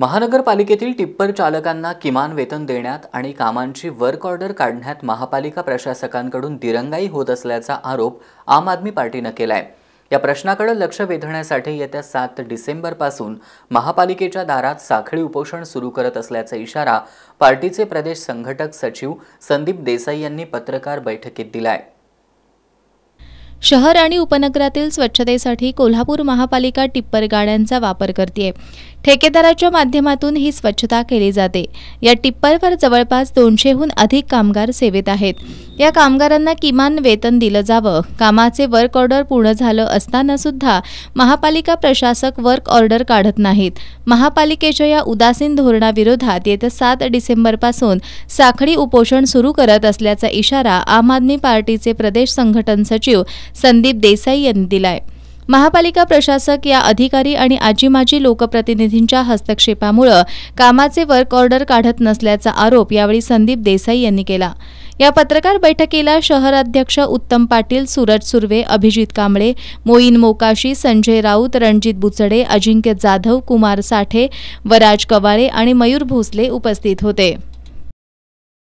महानगरपालिकेतील टिप्पर चालकांना किमान वेतन देण्यात आणि कामांची वर्क ऑर्डर काढण्यात महापालिका प्रशासकांकडून दिरंगाई होत असल्याचा आरोप आम आदमी पार्टीनं केला आहे या प्रश्नाकडे लक्ष वेधण्यासाठी येत्या सात डिसेंबरपासून महापालिकेच्या दारात साखळी उपोषण सुरू करत असल्याचा इशारा पार्टीचे प्रदेश संघटक सचिव संदीप देसाई यांनी पत्रकार बैठकीत दिला आहे शहर आणि उपनगरातील स्वच्छतेसाठी कोल्हापूर महापालिका टिप्पर गाड्यांचा वापर करते ठेकेदाराच्या माध्यमातून ही स्वच्छता केली जाते या टिप्परवर जवळपास दोनशेहून अधिक कामगार सेवेत आहेत या कामगारांना किमान वेतन दिलं जावं कामाचे वर्क ऑर्डर पूर्ण झालं असताना सुद्धा महापालिका प्रशासक वर्क ऑर्डर काढत नाहीत महापालिकेच्या या उदासीन धोरणाविरोधात येत्या सात डिसेंबरपासून साखळी उपोषण सुरू करत असल्याचा इशारा आम आदमी पार्टीचे प्रदेश संघटन सचिव संदीप देसाई यांनी दिलाय महापालिका प्रशासक या अधिकारी आणि आजी माजी लोकप्रतिनिधींच्या हस्तक्षेपामुळं कामाचे वर्क ऑर्डर काढत नसल्याचा आरोप यावेळी संदीप देसाई यांनी केला या पत्रकार बैठकीला शहराध्यक्ष उत्तम पाटील सूरज सुर्वे अभिजित कांबळे मोईन मोकाशी संजय राऊत रणजित बुचडे अजिंक्य जाधव कुमार साठे वराज कवाळे आणि मयूर भोसले उपस्थित होते